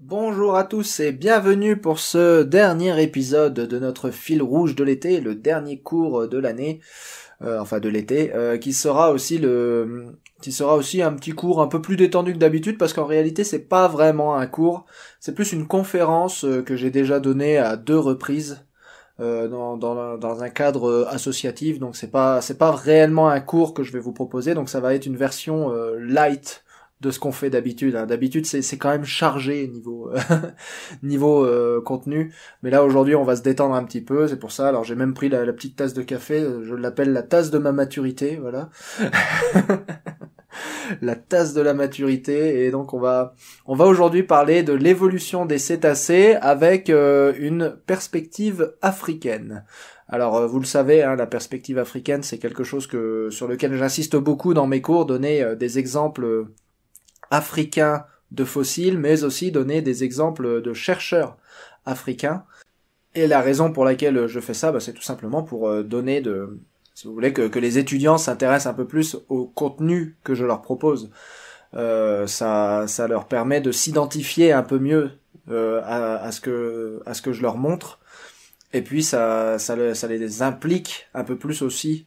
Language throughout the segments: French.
Bonjour à tous et bienvenue pour ce dernier épisode de notre fil rouge de l'été, le dernier cours de l'année, euh, enfin de l'été, euh, qui sera aussi le, qui sera aussi un petit cours un peu plus détendu que d'habitude parce qu'en réalité c'est pas vraiment un cours, c'est plus une conférence euh, que j'ai déjà donnée à deux reprises dans, dans, dans, un cadre associatif, donc c'est pas c'est pas réellement un cours que je vais vous proposer, donc ça va être une version light de ce qu'on fait d'habitude. Hein. D'habitude, c'est c'est quand même chargé niveau euh, niveau euh, contenu, mais là aujourd'hui, on va se détendre un petit peu. C'est pour ça. Alors, j'ai même pris la, petite tasse de café. Euh, je l'appelle la tasse de ma maturité, voilà. la tasse de la maturité. Et donc, on va on va aujourd'hui parler de l'évolution des cétacés avec une perspective africaine. Alors vous le savez, hein, la perspective africaine, c'est quelque chose que sur lequel j'insiste beaucoup dans mes cours, donner des exemples africains de fossiles, mais aussi donner des exemples de chercheurs africains. Et la raison pour laquelle je fais ça, bah, c'est tout simplement pour euh, donner de, si vous voulez, que, les étudiants s'intéressent un peu plus au contenu que je leur propose. Euh, ça, ça leur permet de s'identifier un peu mieux euh, à, ce que, à ce que je leur montre. Et puis ça, ça, ça les implique un peu plus aussi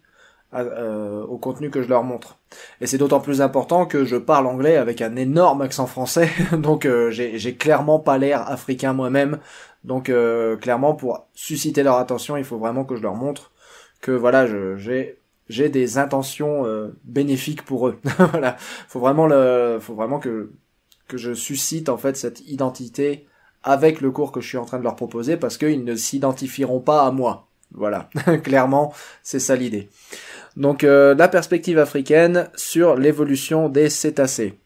euh, au contenu que je leur montre. Et c'est d'autant plus important que je parle anglais avec un énorme accent français, donc euh, j'ai clairement pas l'air africain moi-même. Donc euh, clairement, pour susciter leur attention, il faut vraiment que je leur montre que voilà, j'ai j'ai des intentions euh, bénéfiques pour eux. voilà, faut vraiment le, faut vraiment que que je suscite en fait cette identité avec le cours que je suis en train de leur proposer parce qu'ils ne s'identifieront pas à moi. Voilà, clairement, c'est ça l'idée. Donc euh, la perspective africaine sur l'évolution des cétacés.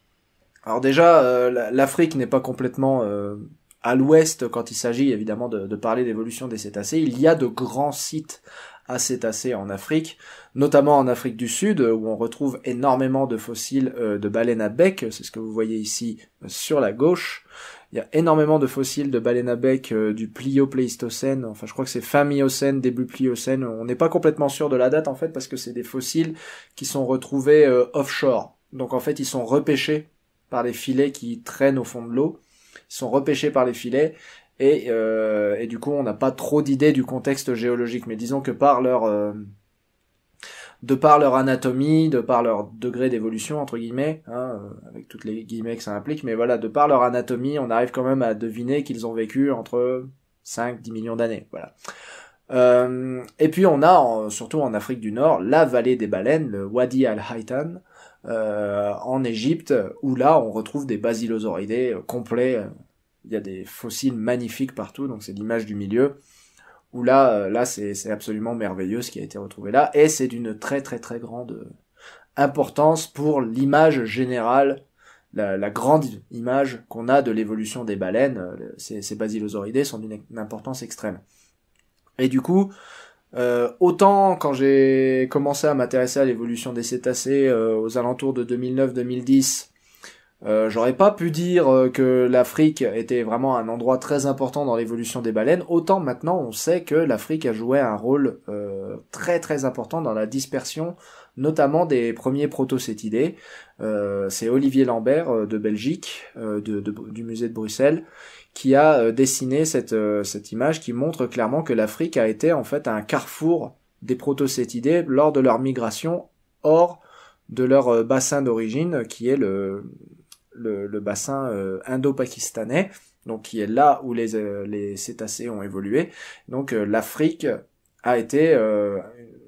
Alors déjà, euh, l'Afrique n'est pas complètement euh, à l'ouest quand il s'agit évidemment de, de parler d'évolution des cétacés. Il y a de grands sites à cétacés en Afrique, notamment en Afrique du Sud, où on retrouve énormément de fossiles de baleines à bec, c'est ce que vous voyez ici sur la gauche. Il y a énormément de fossiles de baleines à bec euh, du Pliopléistocène. Enfin, je crois que c'est fin Miocène, début Pliocène. On n'est pas complètement sûr de la date en fait parce que c'est des fossiles qui sont retrouvés euh, offshore. Donc en fait, ils sont repêchés par les filets qui traînent au fond de l'eau. Ils sont repêchés par les filets et, euh, et du coup, on n'a pas trop d'idées du contexte géologique. Mais disons que par leur de par leur anatomie, de par leur degré d'évolution entre guillemets, hein, euh, avec toutes les guillemets que ça implique, mais voilà, de par leur anatomie, on arrive quand même à deviner qu'ils ont vécu entre 5-10 millions d'années, voilà. Euh, et puis on a, surtout en Afrique du Nord, la vallée des baleines, le Wadi al-Haitan, euh, en Égypte, où là on retrouve des basilosauridés complets. Il y a des fossiles magnifiques partout, donc c'est l'image du milieu où là, euh, là c'est absolument merveilleux ce qui a été retrouvé là, et c'est d'une très très très grande euh, importance pour l'image générale, la, grande image qu'on a de l'évolution des baleines. Euh, ces, ces basilosauridés sont d'une importance extrême. Et du coup, autant quand j'ai commencé à m'intéresser à l'évolution des cétacés aux alentours de 2009-2010, euh, j'aurais pas pu dire euh, que l'Afrique était vraiment un endroit très important dans l'évolution des baleines, autant maintenant on sait que l'Afrique a joué un rôle euh, très très important dans la dispersion notamment des premiers protocétidés. C'est Olivier Lambert de Belgique, du musée de Bruxelles, qui a dessiné cette, cette image qui montre clairement que l'Afrique a été en fait un carrefour des protocétidés lors de leur migration hors de leur bassin d'origine qui est le, le, bassin euh, indo-pakistanais, donc qui est là où les, euh, les cétacés ont évolué. Donc euh, l'Afrique a été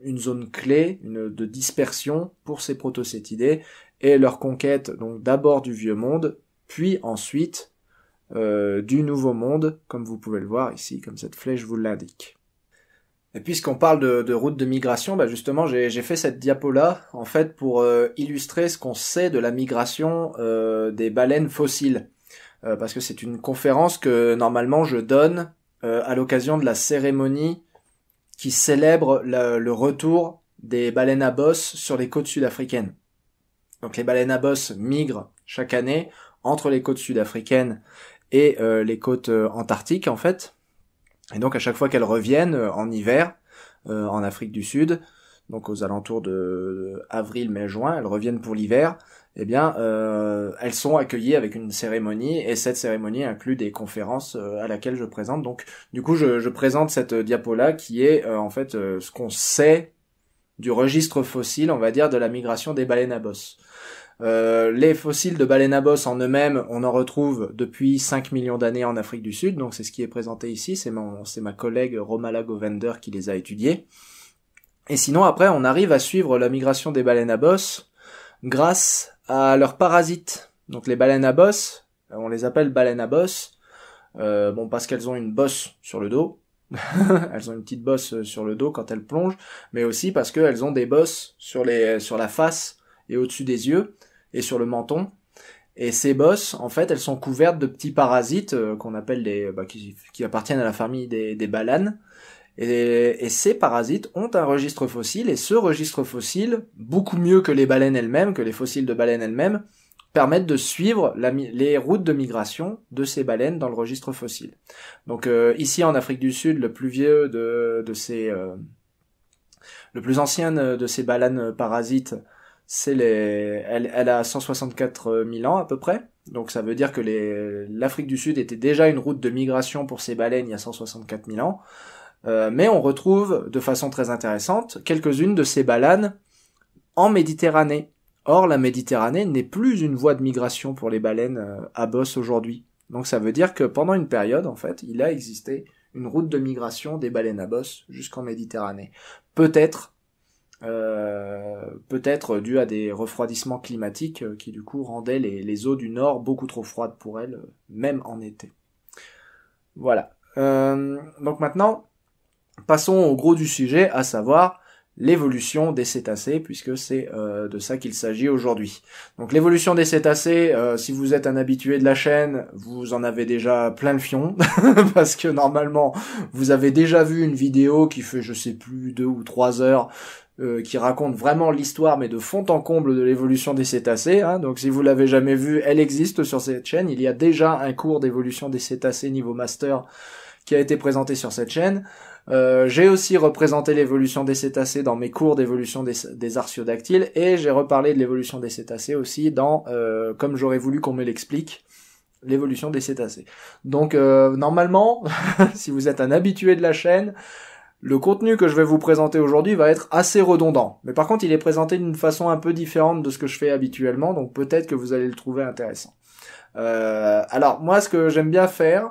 une zone clé une, de dispersion pour ces protocétidés et leur conquête donc d'abord du vieux monde, puis ensuite du nouveau monde, comme vous pouvez le voir ici, comme cette flèche vous l'indique. Et puisqu'on parle de, de routes de migration, bah, justement, j'ai fait cette diapo-là, en fait, pour euh, illustrer ce qu'on sait de la migration euh, des baleines fossiles. Euh, parce que c'est une conférence que, normalement, je donne à l'occasion de la cérémonie qui célèbre le retour des baleines à bosse sur les côtes sud-africaines. Donc les baleines à bosse migrent chaque année entre les côtes sud-africaines et les côtes antarctiques, en fait, et donc à chaque fois qu'elles reviennent euh, en hiver euh, en Afrique du Sud, donc aux alentours de avril, mai, juin, elles reviennent pour l'hiver, eh bien, euh, elles sont accueillies avec une cérémonie, et cette cérémonie inclut des conférences à laquelle je présente. Donc, du coup, je, présente cette diapo-là qui est, en fait, ce qu'on sait du registre fossile, on va dire, de la migration des baleines à bosse. Euh, les fossiles de à bosse en eux-mêmes, on en retrouve depuis 5 millions d'années en Afrique du Sud, donc c'est ce qui est présenté ici, c'est ma collègue Romala Govender qui les a étudiés. Et sinon, après, on arrive à suivre la migration des baleines à bosse grâce à leurs parasites. Donc les baleines à bosse, euh, on les appelle baleines à bosse, euh, bon, parce qu'elles ont une bosse sur le dos, elles ont une petite bosse sur le dos quand elles plongent, mais aussi parce qu'elles ont des bosses sur, les, sur la face et au-dessus des yeux, et sur le menton. Et ces bosses, en fait, elles sont couvertes de petits parasites euh, qu'on appelle des, bah, qui, appartiennent à la famille des, des balanes. Et, ces parasites ont un registre fossile, et ce registre fossile, beaucoup mieux que les baleines elles-mêmes, que les fossiles de baleines elles-mêmes, permettent de suivre les routes de migration de ces baleines dans le registre fossile. Donc euh, ici en Afrique du Sud, le plus vieux de, de ces... Euh, le plus ancien de ces baleines parasites c'est les, elle, elle, a 164 000 ans à peu près. Donc ça veut dire que l'Afrique du Sud était déjà une route de migration pour ces baleines il y a 164 000 ans. Euh, mais on retrouve de façon très intéressante quelques-unes de ces baleines en Méditerranée. Or, la Méditerranée n'est plus une voie de migration pour les baleines euh, à bosse aujourd'hui. Donc ça veut dire que pendant une période, en fait, il a existé une route de migration des baleines à bosse jusqu'en Méditerranée. Peut-être euh, peut-être dû à des refroidissements climatiques euh, qui du coup rendaient les, eaux du nord beaucoup trop froides pour elles, euh, même en été. Voilà. donc maintenant, passons au gros du sujet, à savoir l'évolution des cétacés, puisque c'est de ça qu'il s'agit aujourd'hui. Donc l'évolution des cétacés, si vous êtes un habitué de la chaîne, vous en avez déjà plein le fion, parce que normalement, vous avez déjà vu une vidéo qui fait, je sais plus, deux ou trois heures euh, qui raconte vraiment l'histoire, mais de fond en comble de l'évolution des cétacés. Hein. Donc si vous l'avez jamais vu, elle existe sur cette chaîne. Il y a déjà un cours d'évolution des cétacés niveau master qui a été présenté sur cette chaîne. Euh, j'ai aussi représenté l'évolution des cétacés dans mes cours d'évolution des, des et j'ai reparlé de l'évolution des cétacés aussi dans euh, comme j'aurais voulu qu'on me l'explique l'évolution des cétacés. Donc normalement, si vous êtes un habitué de la chaîne, le contenu que je vais vous présenter aujourd'hui va être assez redondant, mais par contre il est présenté d'une façon un peu différente de ce que je fais habituellement, donc peut-être que vous allez le trouver intéressant. Euh, alors moi ce que j'aime bien faire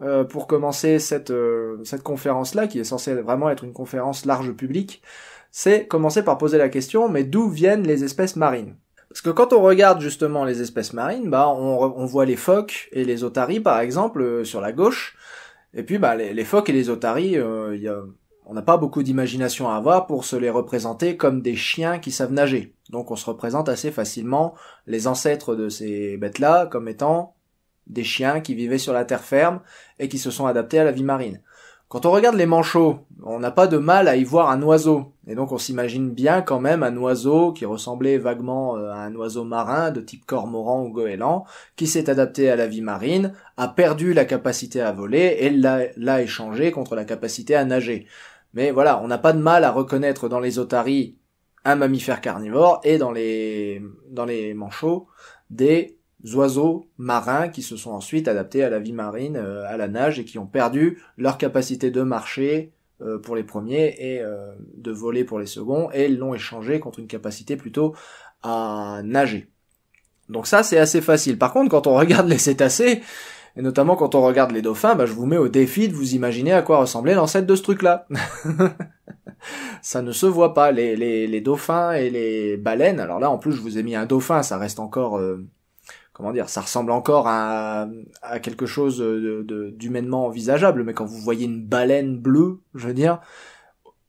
euh, pour commencer cette, euh, cette conférence-là, qui est censée vraiment être une conférence large public, c'est commencer par poser la question, mais d'où viennent les espèces marines parce que quand on regarde justement les espèces marines, bah on, on voit les phoques et les otaries par exemple sur la gauche, et puis bah, les, phoques et les otaries, euh, on n'a pas beaucoup d'imagination à avoir pour se les représenter comme des chiens qui savent nager. Donc on se représente assez facilement les ancêtres de ces bêtes-là comme étant des chiens qui vivaient sur la terre ferme et qui se sont adaptés à la vie marine. Quand on regarde les manchots, on n'a pas de mal à y voir un oiseau. Et donc on s'imagine bien quand même un oiseau qui ressemblait vaguement euh, à un oiseau marin de type cormoran ou goéland, qui s'est adapté à la vie marine, a perdu la capacité à voler et l'a échangé contre la capacité à nager. Mais voilà, on n'a pas de mal à reconnaître dans les otaries un mammifère carnivore et dans les, dans les manchots des oiseaux marins qui se sont ensuite adaptés à la vie marine, euh, à la nage et qui ont perdu leur capacité de marcher, euh, pour les premiers et euh, de voler pour les seconds et l'ont échangé contre une capacité plutôt à nager. Donc ça c'est assez facile. Par contre quand on regarde les cétacés et notamment quand on regarde les dauphins, bah, je vous mets au défi de vous imaginer à quoi ressemblait l'ancêtre de ce truc-là. ça ne se voit pas. Les, les, dauphins et les baleines, alors là en plus je vous ai mis un dauphin, ça reste encore euh, comment dire, ça ressemble encore à, quelque chose d'humainement envisageable, mais quand vous voyez une baleine bleue, je veux dire,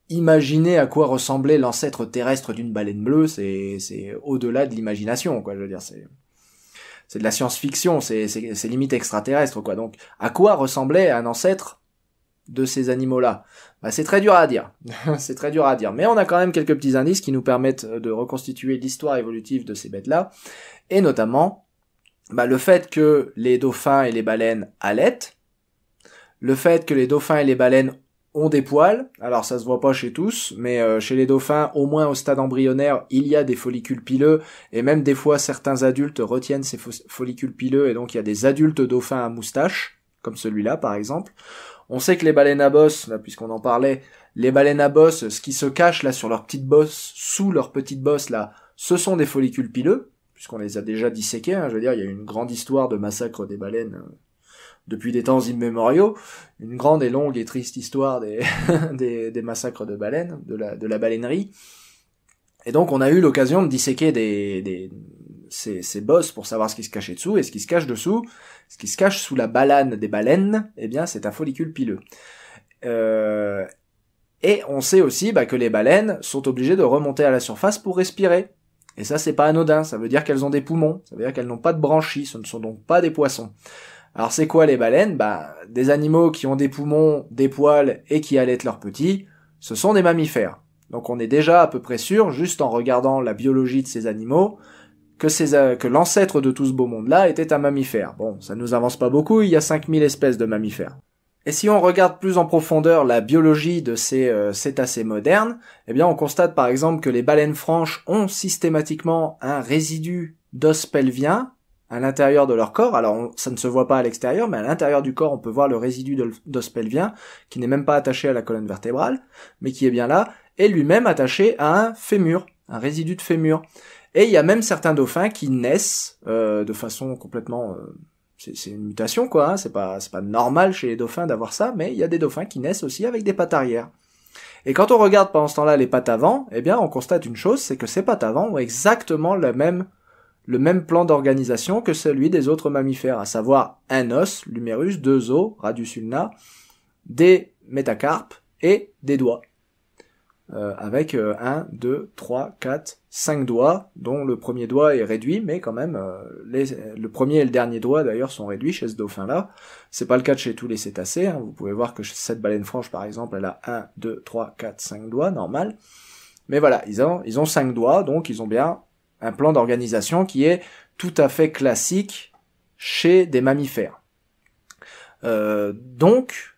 imaginez à quoi ressemblait l'ancêtre terrestre d'une baleine bleue, c'est, au-delà de l'imagination, quoi, je veux dire, c'est, c'est de la science-fiction, c'est, c'est limite extraterrestre, quoi. Donc, à quoi ressemblait un ancêtre de ces animaux-là bah, C'est très dur à dire. c'est très dur à dire. Mais on a quand même quelques petits indices qui nous permettent de reconstituer l'histoire évolutive de ces bêtes-là. Et notamment, bah, le fait que les dauphins et les baleines allaitent, le fait que les dauphins et les baleines ont des poils, alors ça se voit pas chez tous, mais euh, chez les dauphins, au moins au stade embryonnaire, il y a des follicules pileux, et même des fois certains adultes retiennent ces follicules pileux, et donc il y a des adultes dauphins à moustache, comme celui-là par exemple. On sait que les baleines à bosse, puisqu'on en parlait, les baleines à bosse, ce qui se cache là sur leur petite bosse, sous leur petite bosse là, ce sont des follicules pileux, puisqu'on les a déjà disséqués. Hein. je veux dire, il y a une grande histoire de massacre des baleines euh, depuis des temps immémoriaux, une grande et longue et triste histoire des, des, massacres de baleines, de la, de la Et donc on a eu l'occasion de disséquer des, des, ces, bosses pour savoir ce qui se cachait dessous, et ce qui se cache dessous, ce qui se cache sous la balane des baleines, eh bien c'est un follicule pileux. Euh, et on sait aussi bah, que les baleines sont obligées de remonter à la surface pour respirer. Et ça, c'est pas anodin. Ça veut dire qu'elles ont des poumons. Ça veut dire qu'elles n'ont pas de branchies. Ce ne sont donc pas des poissons. Alors c'est quoi les baleines Bah des animaux qui ont des poumons, des poils et qui allaitent leurs petits, ce sont des mammifères. Donc on est déjà à peu près sûr, juste en regardant la biologie de ces animaux, que, euh, que l'ancêtre de tout ce beau monde-là était un mammifère. Bon, ça nous avance pas beaucoup, il y a 5000 espèces de mammifères. Et si on regarde plus en profondeur la biologie de ces euh, cétacés modernes, eh bien on constate par exemple que les baleines franches ont systématiquement un résidu d'os pelvien à l'intérieur de leur corps. Alors ça ne se voit pas à l'extérieur, mais à l'intérieur du corps on peut voir le résidu d'os pelvien qui n'est même pas attaché à la colonne vertébrale, mais qui est bien là, et lui-même attaché à un fémur, un résidu de fémur. Et il y a même certains dauphins qui naissent euh, de façon complètement euh, c'est une mutation quoi, hein. c'est pas c'est pas normal chez les dauphins d'avoir ça, mais il y a des dauphins qui naissent aussi avec des pattes arrière. Et quand on regarde pendant ce temps-là les pattes avant, eh bien on constate une chose, c'est que ces pattes avant ont exactement le même le même plan d'organisation que celui des autres mammifères, à savoir un os, l'humérus, deux os, radius ulna, des métacarpes et des doigts. Euh, avec 1, 2, 3, 4, 5 doigts, dont le premier doigt est réduit, mais quand même, euh, le premier et le dernier doigt d'ailleurs sont réduits chez ce dauphin-là. C'est pas le cas de chez tous les cétacés, hein. vous pouvez voir que cette baleine franche par exemple, elle a 1, 2, 3, 4, 5 doigts, normal. Mais voilà, ils ont, ils ont 5 doigts, donc ils ont bien un plan d'organisation qui est tout à fait classique chez des mammifères. Euh, donc,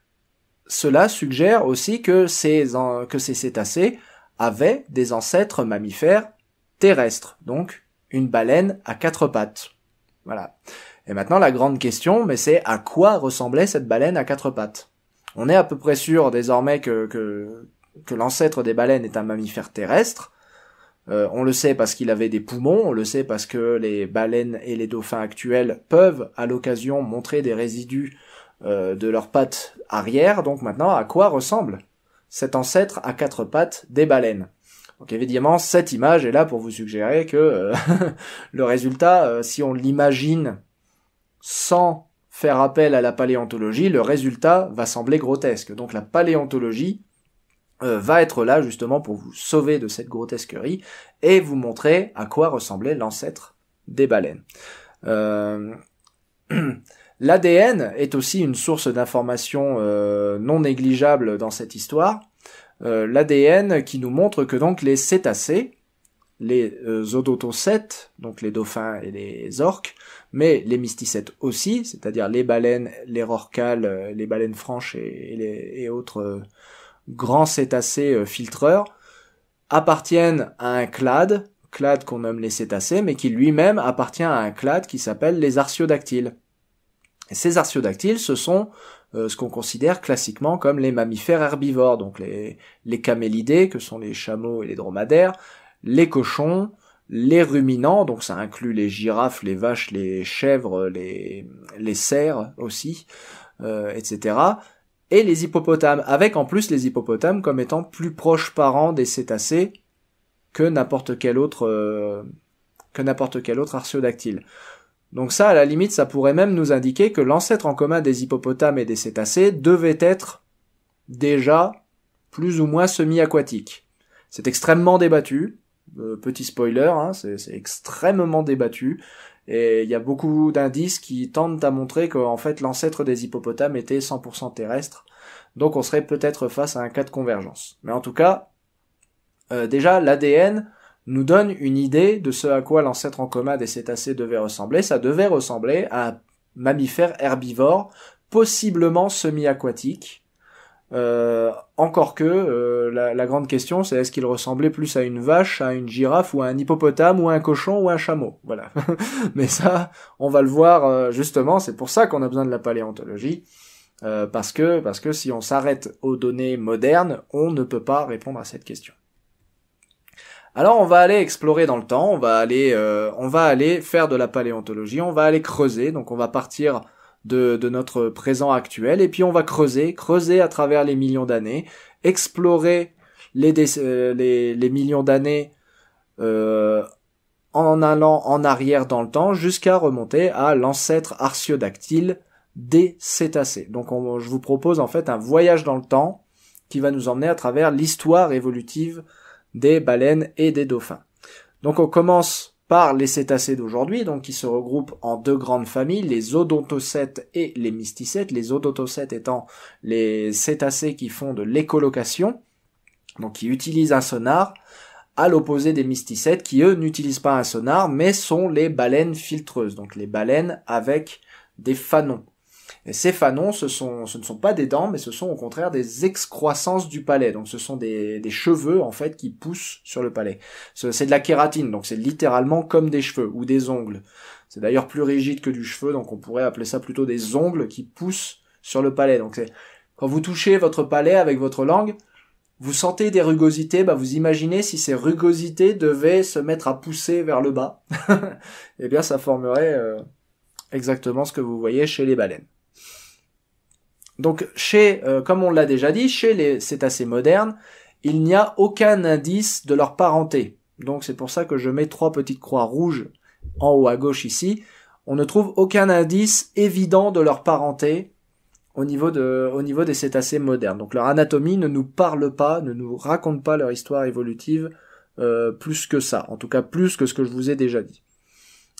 cela suggère aussi que ces, que ces cétacés avaient des ancêtres mammifères terrestres, donc une baleine à quatre pattes. Voilà. Et maintenant, la grande question, mais c'est à quoi ressemblait cette baleine à quatre pattes On est à peu près sûr désormais que, que, l'ancêtre des baleines est un mammifère terrestre. Euh, on le sait parce qu'il avait des poumons, on le sait parce que les baleines et les dauphins actuels peuvent, à l'occasion, montrer des résidus euh, de leurs pattes arrière. Donc maintenant, à quoi ressemble cet ancêtre à quatre pattes des baleines donc évidemment, cette image est là pour vous suggérer que euh, le résultat, euh, si on l'imagine sans faire appel à la paléontologie, le résultat va sembler grotesque. Donc la paléontologie va être là justement pour vous sauver de cette grotesquerie et vous montrer à quoi ressemblait l'ancêtre des baleines. L'ADN est aussi une source d'information euh, non négligeable dans cette histoire. Euh, L'ADN qui nous montre que donc les cétacés, les euh, odotocètes, donc les dauphins et les orques, mais les mysticètes aussi, c'est-à-dire les baleines, les rorcales, les baleines franches et, et autres grands cétacés filtreurs, appartiennent à un clade, clade qu'on nomme les cétacés, mais qui lui-même appartient à un clade qui s'appelle les artiodactyles ces artiodactyles, ce sont euh, ce qu'on considère classiquement comme les mammifères herbivores, donc les, les camélidés, que sont les chameaux et les dromadaires, les cochons, les ruminants, donc ça inclut les girafes, les vaches, les chèvres, les, cerfs aussi, euh, etc. Et les hippopotames, avec en plus les hippopotames comme étant plus proches parents des cétacés que n'importe quel autre euh, que n'importe quel autre artiodactyle. Donc ça, à la limite, ça pourrait même nous indiquer que l'ancêtre en commun des hippopotames et des cétacés devait être déjà plus ou moins semi-aquatique. C'est extrêmement débattu, euh, petit spoiler, hein, c'est extrêmement débattu, et il y a beaucoup d'indices qui tendent à montrer qu'en fait l'ancêtre des hippopotames était 100% terrestre, donc on serait peut-être face à un cas de convergence. Mais en tout cas, euh, déjà l'ADN, nous donne une idée de ce à quoi l'ancêtre en coma des cétacés devait ressembler. Ça devait ressembler à un mammifère herbivore, possiblement semi-aquatique. Euh, encore que euh, la, grande question, c'est est-ce qu'il ressemblait plus à une vache, à une girafe, ou à un hippopotame, ou à un cochon, ou à un chameau. Voilà. Mais ça, on va le voir euh, justement. C'est pour ça qu'on a besoin de la paléontologie, parce que parce que si on s'arrête aux données modernes, on ne peut pas répondre à cette question. Alors on va aller explorer dans le temps, on va aller, euh, on va aller faire de la paléontologie, on va aller creuser. Donc on va partir de, notre présent actuel et puis on va creuser, creuser à travers les millions d'années, explorer les, euh, millions d'années euh, en allant en arrière dans le temps jusqu'à remonter à l'ancêtre artiodactyle des cétacés. Donc je vous propose en fait un voyage dans le temps qui va nous emmener à travers l'histoire évolutive des baleines et des dauphins. Donc on commence par les cétacés d'aujourd'hui, donc qui se regroupent en deux grandes familles, les odontocètes et les mysticètes, les odontocètes étant les cétacés qui font de l'écolocation, donc qui utilisent un sonar, à l'opposé des mysticètes qui eux n'utilisent pas un sonar mais sont les baleines filtreuses, donc les baleines avec des fanons ces fanons, ce, sont, ce ne sont pas des dents, mais ce sont au contraire des excroissances du palais. Donc ce sont des, cheveux en fait qui poussent sur le palais. C'est de la kératine, donc c'est littéralement comme des cheveux ou des ongles. C'est d'ailleurs plus rigide que du cheveu, donc on pourrait appeler ça plutôt des ongles qui poussent sur le palais. Donc c'est quand vous touchez votre palais avec votre langue, vous sentez des rugosités, bah vous imaginez si ces rugosités devaient se mettre à pousser vers le bas, eh bien ça formerait euh, exactement ce que vous voyez chez les baleines. Donc chez, euh, comme on l'a déjà dit, chez les cétacés modernes, il n'y a aucun indice de leur parenté. Donc c'est pour ça que je mets trois petites croix rouges en haut à gauche ici. On ne trouve aucun indice évident de leur parenté au niveau, de, au niveau des cétacés modernes. Donc leur anatomie ne nous parle pas, ne nous raconte pas leur histoire évolutive euh, plus que ça. En tout cas plus que ce que je vous ai déjà dit.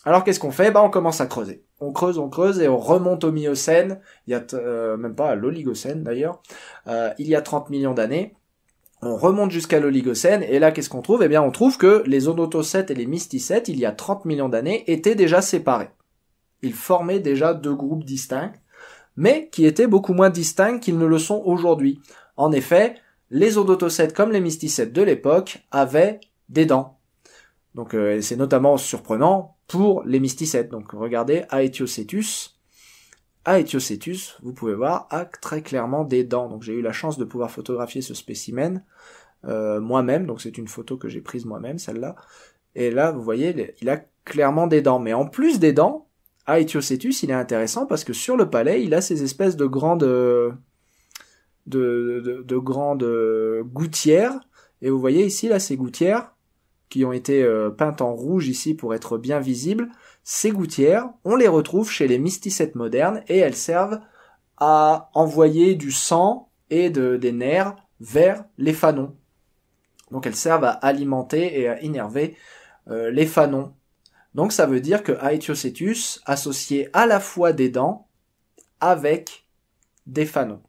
Alors qu'est-ce qu'on fait bah, on commence à creuser on creuse, on creuse et on remonte au Miocène, il y a euh, même pas à l'Oligocène d'ailleurs, euh, il y a 30 millions d'années. On remonte jusqu'à l'Oligocène et là qu'est-ce qu'on trouve Eh bien on trouve que les Odotocètes et les Mysticètes, il y a 30 millions d'années, étaient déjà séparés. Ils formaient déjà deux groupes distincts, mais qui étaient beaucoup moins distincts qu'ils ne le sont aujourd'hui. En effet, les Odotocètes comme les Mysticètes de l'époque avaient des dents, donc euh, c'est notamment surprenant pour les mysticettes. Donc regardez Aethiocetus, Aetiocetus, vous pouvez voir, a très clairement des dents. Donc j'ai eu la chance de pouvoir photographier ce spécimen euh, moi-même. Donc c'est une photo que j'ai prise moi-même, celle-là. Et là, vous voyez, il a clairement des dents. Mais en plus des dents, Aethiocetus, il est intéressant parce que sur le palais, il a ces espèces de grandes, euh, de grandes gouttières. Et vous voyez ici, là, ces gouttières, qui ont été euh, peintes en rouge ici pour être bien visibles, ces gouttières, on les retrouve chez les mysticètes modernes et elles servent à envoyer du sang et de, des nerfs vers les fanons. Donc elles servent à alimenter et à innerver euh, les fanons. Donc ça veut dire que Aethiocetus associait à la fois des dents avec des fanons.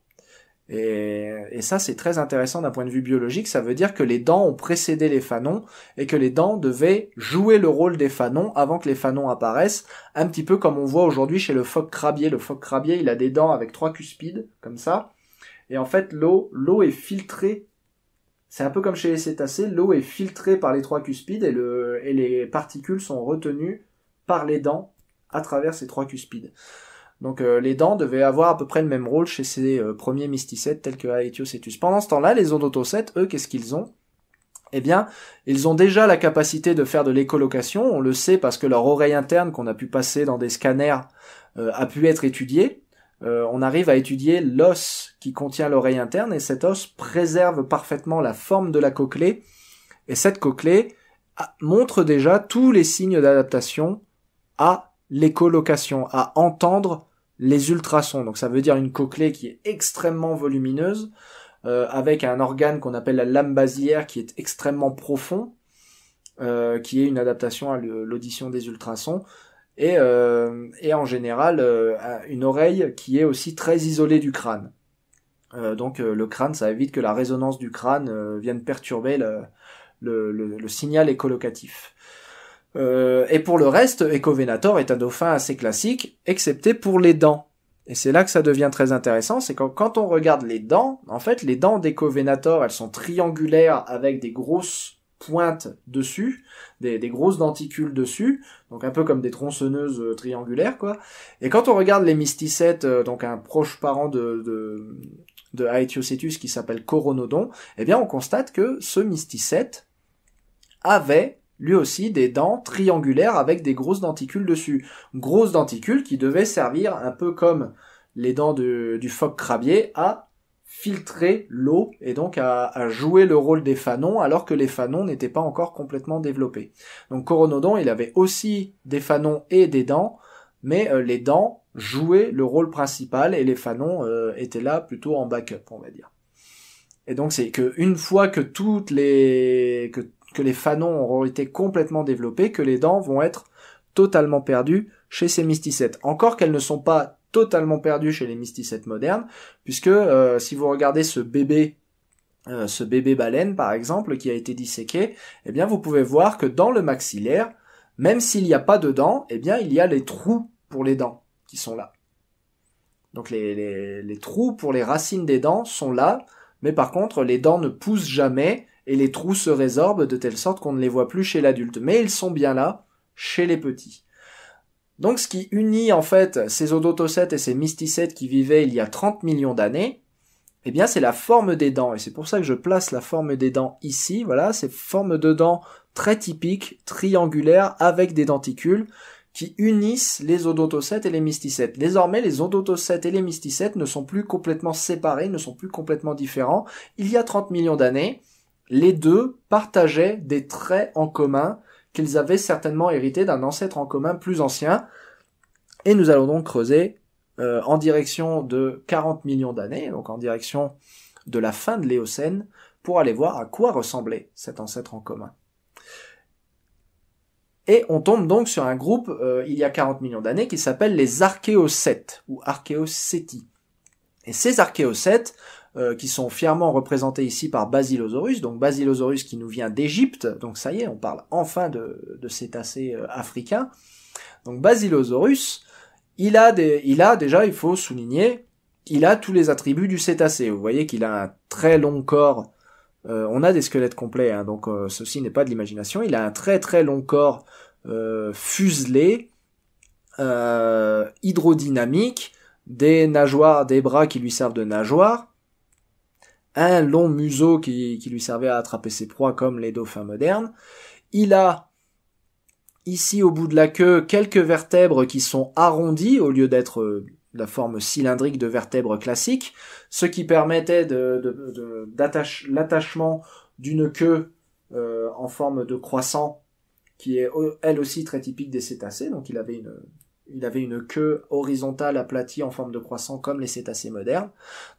Et, ça, c'est très intéressant d'un point de vue biologique. Ça veut dire que les dents ont précédé les fanons et que les dents devaient jouer le rôle des fanons avant que les fanons apparaissent, un petit peu comme on voit aujourd'hui chez le phoque crabier. Le phoque crabier, il a des dents avec trois cuspides, comme ça. Et en fait, l'eau, l'eau est filtrée. C'est un peu comme chez les cétacés, l'eau est filtrée par les trois cuspides et, le, et les particules sont retenues par les dents à travers ces trois cuspides. Donc euh, les dents devaient avoir à peu près le même rôle chez ces euh, premiers mysticètes tels que Aetiocetus. Pendant ce temps-là, les odontocètes, eux, qu'est-ce qu'ils ont Eh bien, ils ont déjà la capacité de faire de l'écholocation, on le sait parce que leur oreille interne qu'on a pu passer dans des scanners euh, a pu être étudiée. on arrive à étudier l'os qui contient l'oreille interne et cet os préserve parfaitement la forme de la cochlée et cette cochlée ah, montre déjà tous les signes d'adaptation à l'écholocation, à entendre les ultrasons. Donc ça veut dire une cochlée qui est extrêmement volumineuse, euh, avec un organe qu'on appelle la lame basière qui est extrêmement profond, euh, qui est une adaptation à l'audition des ultrasons. Et, euh, et en général, une oreille qui est aussi très isolée du crâne. donc le crâne, ça évite que la résonance du crâne vienne perturber le, le signal écolocatif. Euh, et pour le reste, Ecovenator est un dauphin assez classique, excepté pour les dents. Et c'est là que ça devient très intéressant, c'est quand on regarde les dents, en fait, les dents d'Ecovenator, elles sont triangulaires avec des grosses pointes dessus, des, grosses denticules dessus, donc un peu comme des tronçonneuses euh, triangulaires, quoi. Et quand on regarde les mysticettes, euh, donc un proche parent de, de, de Aetiocetus qui s'appelle Coronodon, eh bien, on constate que ce mysticette avait lui aussi des dents triangulaires avec des grosses denticules dessus. Grosses denticules qui devaient servir un peu comme les dents du phoque crabier à filtrer l'eau et donc à, jouer le rôle des fanons alors que les fanons n'étaient pas encore complètement développés. Donc Coronodon, il avait aussi des fanons et des dents, mais euh, les dents jouaient le rôle principal et les fanons euh, étaient là plutôt en backup, on va dire. Et donc c'est que une fois que toutes les que que les fanons auront été complètement développés, que les dents vont être totalement perdues chez ces mysticettes. Encore qu'elles ne sont pas totalement perdues chez les mysticettes modernes, puisque euh, si vous regardez ce bébé euh, ce bébé baleine par exemple qui a été disséqué, eh bien vous pouvez voir que dans le maxillaire, même s'il n'y a pas de dents, eh bien il y a les trous pour les dents qui sont là. Donc les, les, trous pour les racines des dents sont là, mais par contre les dents ne poussent jamais et les trous se résorbent de telle sorte qu'on ne les voit plus chez l'adulte. Mais ils sont bien là, chez les petits. Donc ce qui unit en fait ces odotocètes et ces mysticètes qui vivaient il y a 30 millions d'années, eh bien c'est la forme des dents. Et c'est pour ça que je place la forme des dents ici. Voilà, ces formes de dents très typiques, triangulaires, avec des denticules, qui unissent les odotocètes et les mysticètes. Désormais, les odotocètes et les mysticètes ne sont plus complètement séparés, ne sont plus complètement différents. Il y a 30 millions d'années, les deux partageaient des traits en commun qu'ils avaient certainement hérités d'un ancêtre en commun plus ancien. Et nous allons donc creuser euh, en direction de 40 millions d'années, donc en direction de la fin de l'Éocène, pour aller voir à quoi ressemblait cet ancêtre en commun. Et on tombe donc sur un groupe euh, il y a 40 millions d'années qui s'appelle les Archéocètes ou Archéocéti. Et ces Archéocètes euh, qui sont fièrement représentés ici par Basilosaurus, donc Basilosaurus qui nous vient d'Egypte, donc ça y est, on parle enfin de, de cétacés euh, africains. Donc Basilosaurus, il a, il a déjà, il faut souligner, il a tous les attributs du cétacé. Vous voyez qu'il a un très long corps. Euh, on a des squelettes complets, hein, donc ceci n'est pas de l'imagination. Il a un très très long corps fuselé, hydrodynamique, des nageoires, des bras qui lui servent de nageoires, un long museau qui, lui servait à attraper ses proies comme les dauphins modernes. Il a ici au bout de la queue quelques vertèbres qui sont arrondies au lieu d'être euh, la forme cylindrique de vertèbres classiques, ce qui permettait de, l'attachement d'une queue euh, en forme de croissant qui est euh, elle aussi très typique des cétacés, donc il avait une il avait une queue horizontale aplatie en forme de croissant comme les cétacés modernes.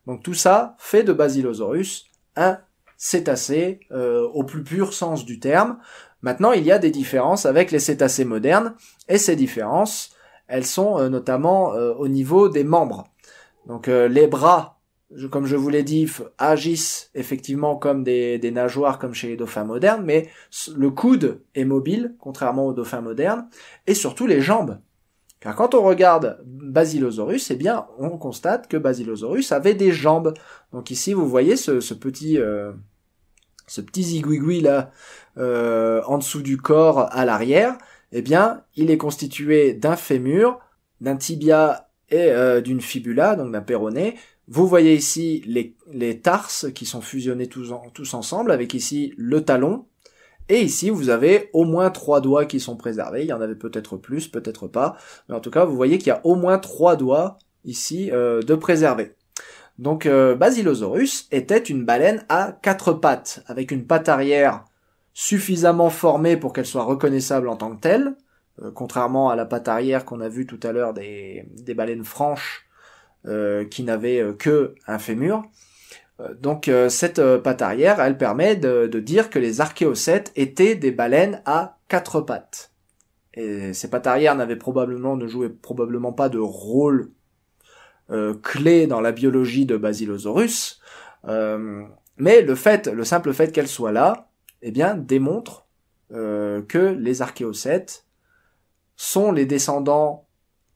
Donc tout ça fait de Basilosaurus un cétacé euh, au plus pur sens du terme. Maintenant, il y a des différences avec les cétacés modernes et ces différences, elles sont euh, notamment euh, au niveau des membres. Donc les bras, comme je vous l'ai dit, agissent effectivement comme des nageoires comme chez les dauphins modernes, mais le coude est mobile, contrairement aux dauphins modernes, et surtout les jambes. Car quand on regarde Basilosaurus, eh bien, on constate que Basilosaurus avait des jambes. Donc ici, vous voyez ce, petit, euh, petit zigouigoui là, euh, en dessous du corps à l'arrière. Eh bien, il est constitué d'un fémur, d'un tibia et euh, d'une fibula, donc d'un péroné. Vous voyez ici les, tarses qui sont fusionnés tous ensemble, avec ici le talon, et ici, vous avez au moins trois doigts qui sont préservés. Il y en avait peut-être plus, peut-être pas. Mais en tout cas, vous voyez qu'il y a au moins trois doigts ici euh, de préservés. Donc, euh, Basilosaurus était une baleine à quatre pattes, avec une patte arrière suffisamment formée pour qu'elle soit reconnaissable en tant que telle, euh, contrairement à la patte arrière qu'on a vue tout à l'heure des, des baleines franches qui n'avaient que un fémur. Euh, donc euh, cette euh, patte arrière, elle permet de, dire que les archéocètes étaient des baleines à quatre pattes. Et ces pattes arrières n'avaient probablement, ne jouaient probablement pas de rôle clé dans la biologie de Basilosaurus, mais le fait, le simple fait qu'elles soient là, eh bien, démontre que les archéocètes sont les descendants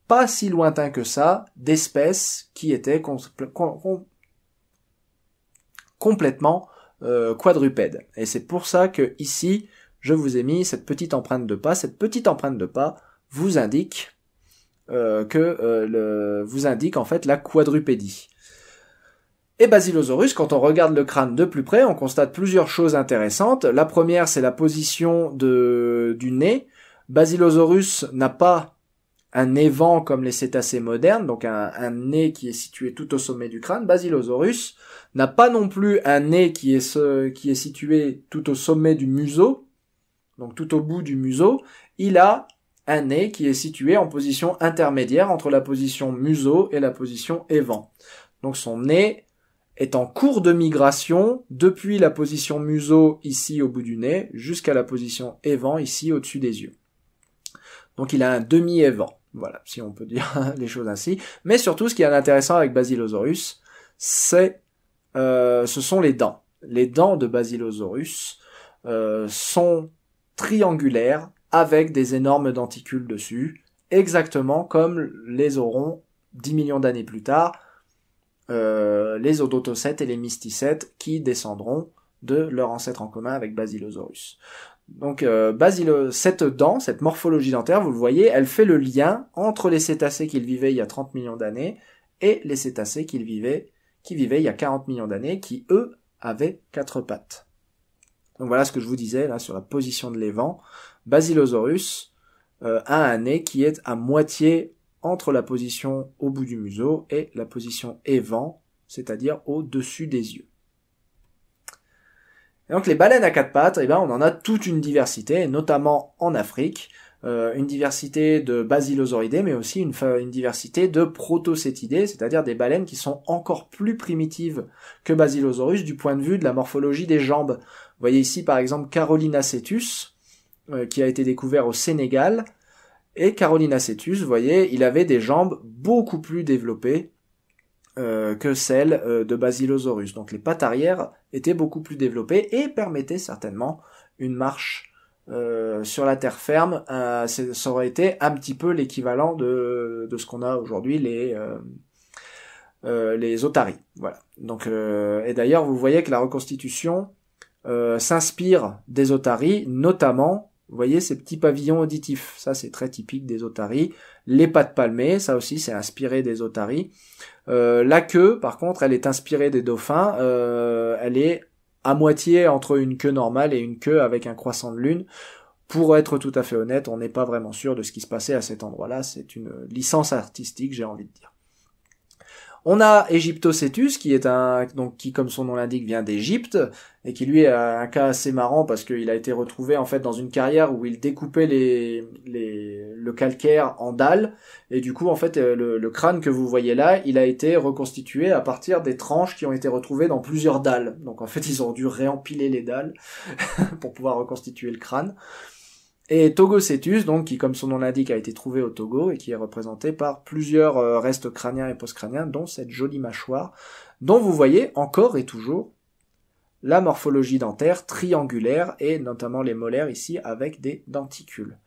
pas si lointains que ça d'espèces qui étaient complètement euh, quadrupède. Et c'est pour ça que ici, je vous ai mis cette petite empreinte de pas. Cette petite empreinte de pas vous indique euh, que euh, le, vous indique en fait la quadrupédie. Et Basilosaurus, quand on regarde le crâne de plus près, on constate plusieurs choses intéressantes. La première, c'est la position de, du nez. Basilosaurus n'a pas un évent comme les cétacés modernes, donc un, nez qui est situé tout au sommet du crâne, Basilosaurus n'a pas non plus un nez qui est, ce, qui est situé tout au sommet du museau, donc tout au bout du museau, il a un nez qui est situé en position intermédiaire entre la position museau et la position évent. Donc son nez est en cours de migration depuis la position museau ici au bout du nez jusqu'à la position évent ici au-dessus des yeux. Donc il a un demi-évent. Voilà, si on peut dire les choses ainsi. Mais surtout, ce qui est intéressant avec Basilosaurus, c'est, euh, ce sont les dents. Les dents de Basilosaurus euh, sont triangulaires avec des énormes denticules dessus, exactement comme les auront 10 millions d'années plus tard euh, les Odotocètes et les mysticètes qui descendront de leur ancêtre en commun avec Basilosaurus. Donc euh, cette dent, cette morphologie dentaire, vous le voyez, elle fait le lien entre les cétacés qu'ils vivaient il y a 30 millions d'années et les cétacés qu'ils vivaient, qui vivaient il y a 40 millions d'années, qui eux avaient quatre pattes. Donc voilà ce que je vous disais là sur la position de l'évent. Basilosaurus euh, a un nez qui est à moitié entre la position au bout du museau et la position évent, c'est-à-dire au-dessus des yeux. Et donc les baleines à quatre pattes, eh ben, on en a toute une diversité, notamment en Afrique, euh, une diversité de basilosauridés, mais aussi une, diversité de protocétidés, c'est-à-dire des baleines qui sont encore plus primitives que Basilosaurus du point de vue de la morphologie des jambes. Vous voyez ici par exemple Carolina cetus, euh, qui a été découvert au Sénégal, et Carolina cetus, vous voyez, il avait des jambes beaucoup plus développées euh, que celle euh, de Basilosaurus. Donc les pattes arrière étaient beaucoup plus développées et permettaient certainement une marche euh, sur la terre ferme. ça aurait été un petit peu l'équivalent de, ce qu'on a aujourd'hui les les otaries. Voilà. Donc et d'ailleurs vous voyez que la reconstitution s'inspire des otaries, notamment vous voyez ces petits pavillons auditifs, ça c'est très typique des otaries. Les pattes palmées, ça aussi c'est inspiré des otaries. Euh, la queue, par contre, elle est inspirée des dauphins. Euh, elle est à moitié entre une queue normale et une queue avec un croissant de lune. Pour être tout à fait honnête, on n'est pas vraiment sûr de ce qui se passait à cet endroit-là. C'est une licence artistique, j'ai envie de dire. On a Egyptocetus qui est un donc qui comme son nom l'indique vient d'Égypte et qui lui a un cas assez marrant parce qu'il a été retrouvé en fait dans une carrière où il découpait les, les le calcaire en dalles et du coup en fait euh, le, le, crâne que vous voyez là il a été reconstitué à partir des tranches qui ont été retrouvées dans plusieurs dalles donc en fait ils ont dû réempiler les dalles pour pouvoir reconstituer le crâne et Togo Cetus, donc, qui, comme son nom l'indique, a été trouvé au Togo et qui est représenté par plusieurs euh, restes crâniens et postcrâniens, dont cette jolie mâchoire, dont vous voyez encore et toujours la morphologie dentaire triangulaire et notamment les molaires ici avec des denticules.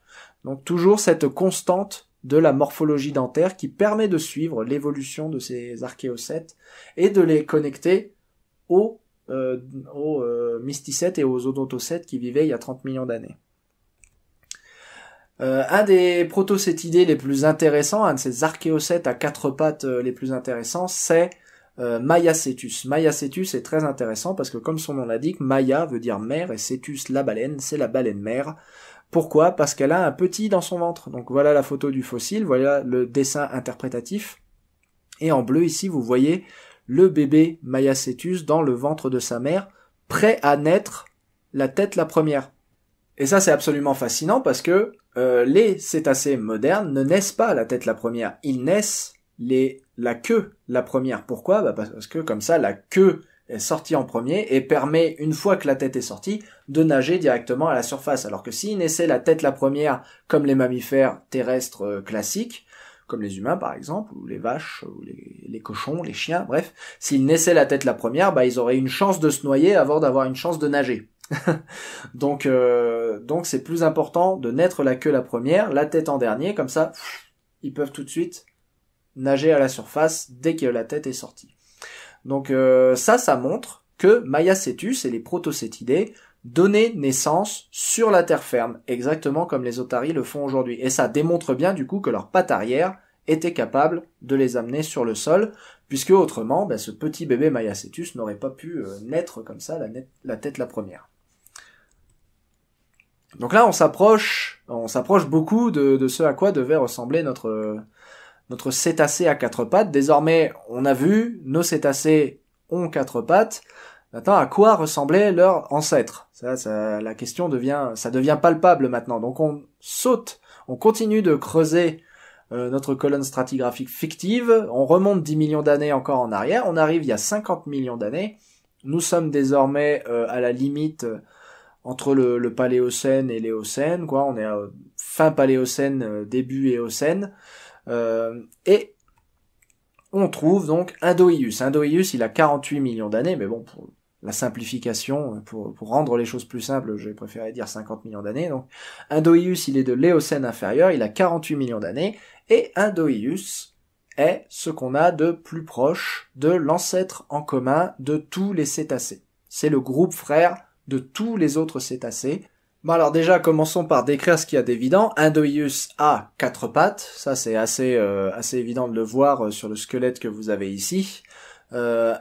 Donc toujours cette constante de la morphologie dentaire qui permet de suivre l'évolution de ces archéocètes et de les connecter aux, euh, euh, mysticètes et aux odontocètes qui vivaient il y a 30 millions d'années. Euh, un des protocétidés les plus intéressants, un de ces archéocètes à quatre pattes euh, les plus intéressants, c'est euh, Maya Cetus est très intéressant parce que comme son nom l'indique, Maya veut dire mère et Cetus la baleine, c'est la baleine mère. Pourquoi Parce qu'elle a un petit dans son ventre. Donc voilà la photo du fossile, voilà le dessin interprétatif. Et en bleu ici, vous voyez le bébé Cetus dans le ventre de sa mère, prêt à naître la tête la première. Et ça c'est absolument fascinant parce que euh, les cétacés modernes ne naissent pas la tête la première, ils naissent les la queue la première. Pourquoi bah Parce que comme ça, la queue est sortie en premier et permet, une fois que la tête est sortie, de nager directement à la surface. Alors que s'ils naissaient la tête la première, comme les mammifères terrestres euh, classiques, comme les humains par exemple, ou les vaches, ou les, les cochons, les chiens, bref, s'ils naissaient la tête la première, bah, ils auraient une chance de se noyer avant d'avoir une chance de nager. donc euh, donc c'est plus important de naître la queue la première, la tête en dernier, comme ça ils peuvent tout de suite nager à la surface dès que la tête est sortie. Donc euh, ça, ça montre que Cetus et les Protocétidés donnaient naissance sur la terre ferme, exactement comme les otaries le font aujourd'hui. Et ça démontre bien du coup que leur patte arrière était capable de les amener sur le sol, puisque autrement, ben, ce petit bébé Cetus n'aurait pas pu euh, naître comme ça, la tête la première. Donc là, on s'approche, on s'approche beaucoup de, ce à quoi devait ressembler notre notre cétacé à quatre pattes. Désormais, on a vu, nos cétacés ont quatre pattes. Maintenant, à quoi ressemblait leur ancêtre ça, ça, la question devient, ça devient palpable maintenant. Donc on saute, on continue de creuser euh, notre colonne stratigraphique fictive. On remonte 10 millions d'années encore en arrière. On arrive il y a 50 millions d'années. Nous sommes désormais euh, à la limite entre le, Paléocène et l'Éocène, quoi. On est à euh, fin Paléocène, euh, début Éocène. Euh, et on trouve donc Indoïus. Indoïus, il a 48 millions d'années, mais bon, pour la simplification, pour, rendre les choses plus simples, j'ai préféré dire 50 millions d'années. Donc, Indoïus, il est de l'Éocène inférieur, il a 48 millions d'années, et Indoïus est ce qu'on a de plus proche de l'ancêtre en commun de tous les cétacés. C'est le groupe frère de tous les autres cétacés. Bon alors déjà commençons par décrire ce qu'il y a d'évident. Indoius a quatre pattes, ça c'est assez euh, assez évident de le voir euh, sur le squelette que vous avez ici. Euh,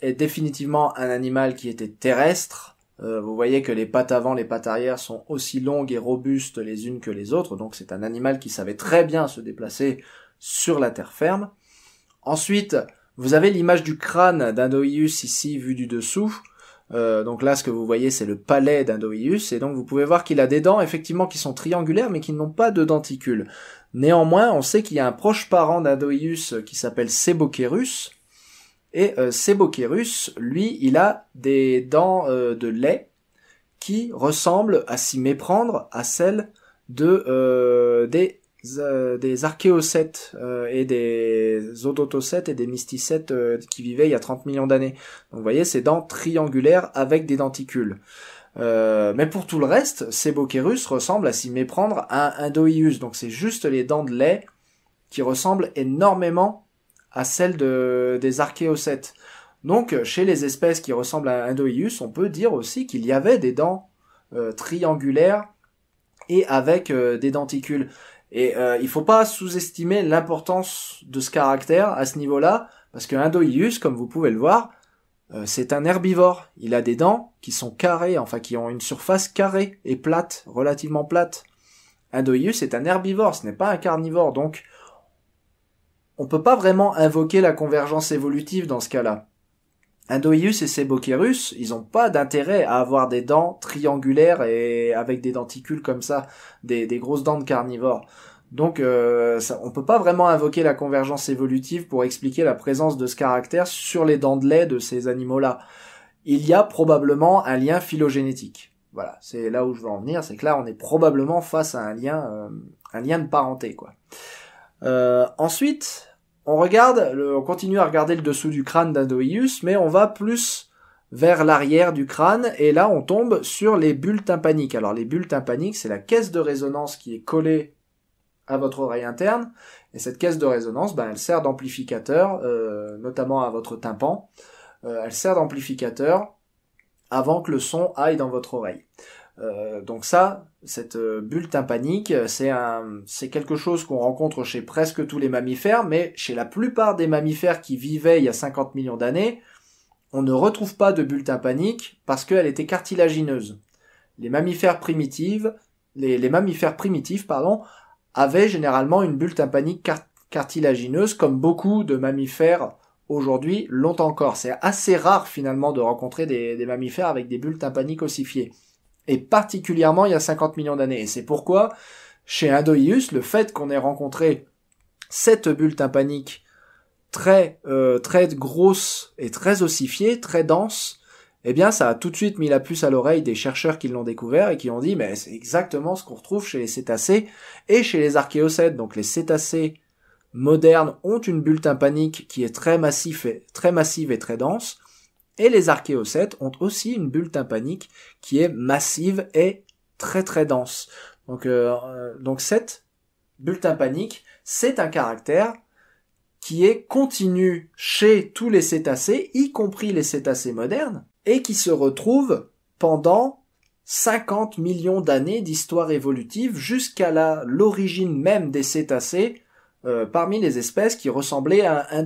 est définitivement un animal qui était terrestre. Euh, vous voyez que les pattes avant, les pattes arrière sont aussi longues et robustes les unes que les autres, donc c'est un animal qui savait très bien se déplacer sur la terre ferme. Ensuite, vous avez l'image du crâne d'Indoius ici vu du dessous. Euh, donc là, ce que vous voyez, c'est le palais d'Indoïus, et donc vous pouvez voir qu'il a des dents, effectivement, qui sont triangulaires, mais qui n'ont pas de denticules. Néanmoins, on sait qu'il y a un proche parent d'Indoïus euh, qui s'appelle Sébochérus, et euh, lui, il a des dents euh, de lait qui ressemblent, à s'y méprendre, à celles de des euh, des archéocètes euh, et des odotocètes et des mysticètes euh, qui vivaient il y a 30 millions d'années. Donc vous voyez, ces dents triangulaires avec des denticules. mais pour tout le reste, ces bokerus ressemblent à s'y méprendre à un doius, Donc c'est juste les dents de lait qui ressemblent énormément à celles des archéocètes. Donc chez les espèces qui ressemblent à un doius, on peut dire aussi qu'il y avait des dents triangulaires et avec des denticules. Et il euh, il faut pas sous-estimer l'importance de ce caractère à ce niveau-là, parce que ius comme vous pouvez le voir, euh, c'est un herbivore. Il a des dents qui sont carrées, enfin qui ont une surface carrée et plate, relativement plate. do-ius est un herbivore, ce n'est pas un carnivore, donc on peut pas vraiment invoquer la convergence évolutive dans ce cas-là. Indoïus et Sebokirus, ils n'ont pas d'intérêt à avoir des dents triangulaires et avec des denticules comme ça, des, grosses dents de carnivores. Donc euh, ça, on peut pas vraiment invoquer la convergence évolutive pour expliquer la présence de ce caractère sur les dents de lait de ces animaux-là. Il y a probablement un lien phylogénétique. Voilà, c'est là où je veux en venir, c'est que là on est probablement face à un lien, euh, un lien de parenté quoi. Euh, ensuite, on regarde, on continue à regarder le dessous du crâne d'Adoïus, mais on va plus vers l'arrière du crâne, et là on tombe sur les bulles tympaniques. Alors les bulles tympaniques, c'est la caisse de résonance qui est collée à votre oreille interne, et cette caisse de résonance, ben, elle sert d'amplificateur, euh, notamment à votre tympan, euh, elle sert d'amplificateur avant que le son aille dans votre oreille. Euh, donc ça, cette euh, bulle tympanique, euh, c'est quelque chose qu'on rencontre chez presque tous les mammifères, mais chez la plupart des mammifères qui vivaient il y a 50 millions d'années, on ne retrouve pas de bulle tympanique parce qu'elle était cartilagineuse. Les mammifères primitives, les, mammifères primitifs, pardon, avaient généralement une bulle tympanique cartilagineuse, comme beaucoup de mammifères aujourd'hui l'ont encore. C'est assez rare finalement de rencontrer des, des mammifères avec des bulles tympaniques ossifiées et particulièrement il y a 50 millions d'années. Et c'est pourquoi, chez Indoius, le fait qu'on ait rencontré cette bulle tympanique très euh, très grosse et très ossifiée, très dense, eh bien ça a tout de suite mis la puce à l'oreille des chercheurs qui l'ont découvert et qui ont dit mais c'est exactement ce qu'on retrouve chez les cétacés et chez les archéocètes. Donc les cétacés modernes ont une bulle tympanique qui est très massive très, massive et très dense. Et les archéocètes ont aussi une bulle tympanique qui est massive et très très dense. Donc, euh, euh, donc cette bulle tympanique, c'est un caractère qui est continu chez tous les cétacés, y compris les cétacés modernes, et qui se retrouve pendant 50 millions d'années d'histoire évolutive jusqu'à l'origine même des cétacés euh, parmi les espèces qui ressemblaient à un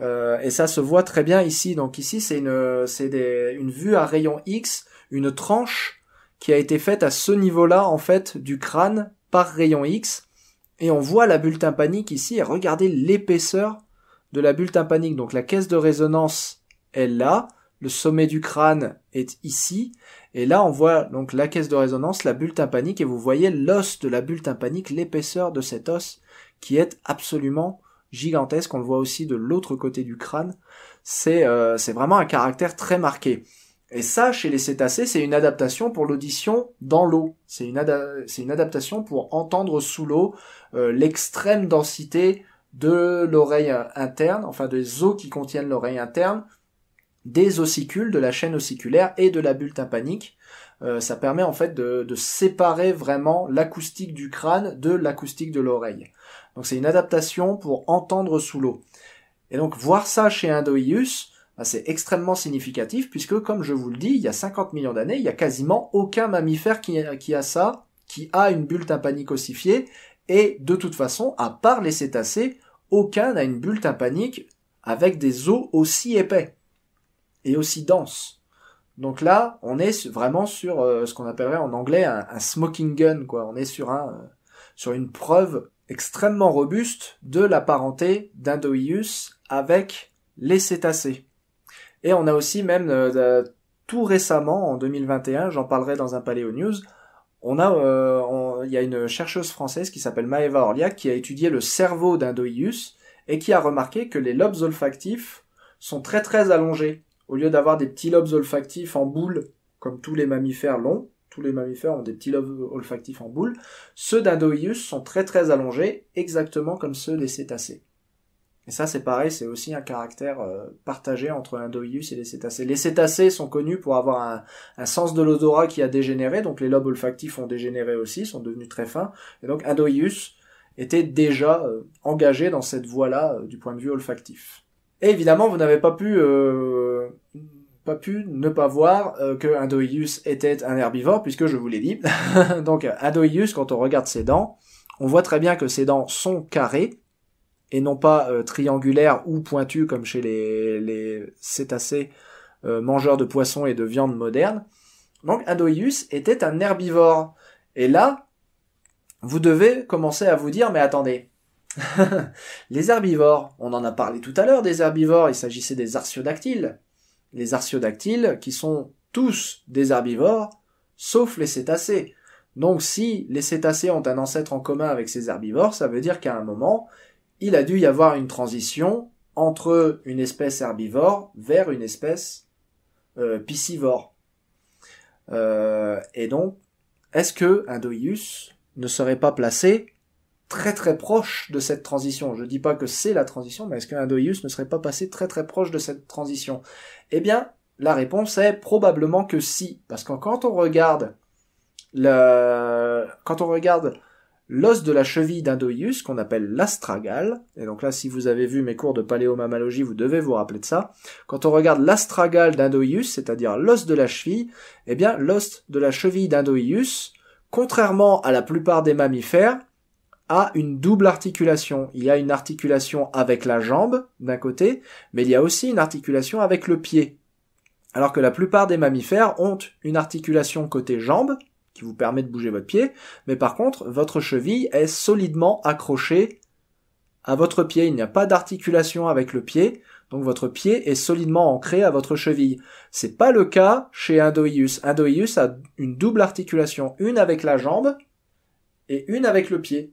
euh, et ça se voit très bien ici. Donc ici, c'est une, une vue à rayon X, une tranche qui a été faite à ce niveau-là, en fait, du crâne par rayon X. Et on voit la bulle tympanique ici, et regardez l'épaisseur de la bulle tympanique. Donc la caisse de résonance est là, le sommet du crâne est ici, et là on voit donc la caisse de résonance, la bulle tympanique, et vous voyez l'os de la bulle tympanique, l'épaisseur de cet os qui est absolument gigantesque, on le voit aussi de l'autre côté du crâne, euh, c'est vraiment un caractère très marqué. Et ça, chez les cétacés, c'est une adaptation pour l'audition dans l'eau. C'est une, adaptation pour entendre sous l'eau euh, l'extrême densité de l'oreille interne, enfin des os qui contiennent l'oreille interne, des ossicules, de la chaîne ossiculaire et de la bulle tympanique. Euh, ça permet en fait de, séparer vraiment l'acoustique du crâne de l'acoustique de l'oreille. Donc c'est une adaptation pour entendre sous l'eau. Et donc voir ça chez un bah, c'est extrêmement significatif puisque comme je vous le dis, il y a 50 millions d'années, il n'y a quasiment aucun mammifère qui, qui a ça, qui a une bulle tympanique ossifiée et de toute façon, à part les cétacés, aucun n'a une bulle tympanique avec des os aussi épais et aussi denses. Donc là, on est vraiment sur euh, ce qu'on appellerait en anglais un, smoking gun, quoi. On est sur un euh, sur une preuve extrêmement robuste de la parenté d'Indoius avec les cétacés. Et on a aussi même euh, tout récemment, en 2021, j'en parlerai dans un Paléo News, on a, il y a une chercheuse française qui s'appelle Maeva Orliac qui a étudié le cerveau d'Indoius et qui a remarqué que les lobes olfactifs sont très très allongés au lieu d'avoir des petits lobes olfactifs en boule, comme tous les mammifères l'ont, tous les mammifères ont des petits lobes olfactifs en boule, ceux d'Indoïus sont très très allongés, exactement comme ceux des cétacés. Et ça, c'est pareil, c'est aussi un caractère euh, partagé entre Indoïus et les cétacés. Les cétacés sont connus pour avoir un, sens de l'odorat qui a dégénéré, donc les lobes olfactifs ont dégénéré aussi, sont devenus très fins. Et donc Indoïus était déjà euh, engagé dans cette voie-là euh, du point de vue olfactif. Et évidemment, vous n'avez pas pu euh, pas pu ne pas voir euh, que Indoius était un herbivore, puisque je vous l'ai dit. Donc Indoius, quand on regarde ses dents, on voit très bien que ses dents sont carrées, et non pas euh, triangulaires ou pointues comme chez les, cétacés mangeurs de poissons et de viande modernes. Donc Indoius était un herbivore. Et là, vous devez commencer à vous dire, mais attendez, les herbivores, on en a parlé tout à l'heure des herbivores, il s'agissait des artiodactyles les artiodactyles, qui sont tous des herbivores, sauf les cétacés. Donc si les cétacés ont un ancêtre en commun avec ces herbivores, ça veut dire qu'à un moment, il a dû y avoir une transition entre une espèce herbivore vers une espèce euh, piscivore. Euh, et donc, est-ce que un ne serait pas placé très très proche de cette transition. Je ne dis pas que c'est la transition, mais est-ce qu'un doïus ne serait pas passé très très proche de cette transition Eh bien, la réponse est probablement que si, parce que quand on regarde le... quand on regarde l'os de la cheville d'un qu'on appelle l'astragale, et donc là, si vous avez vu mes cours de paléomammalogie, vous devez vous rappeler de ça, quand on regarde l'astragale d'un c'est-à-dire l'os de la cheville, eh bien, l'os de la cheville d'un contrairement à la plupart des mammifères, a une double articulation. Il y a une articulation avec la jambe d'un côté, mais il y a aussi une articulation avec le pied. Alors que la plupart des mammifères ont une articulation côté jambe qui vous permet de bouger votre pied, mais par contre, votre cheville est solidement accrochée à votre pied. Il n'y a pas d'articulation avec le pied, donc votre pied est solidement ancré à votre cheville. C'est pas le cas chez Un Indoius a une double articulation, une avec la jambe et une avec le pied.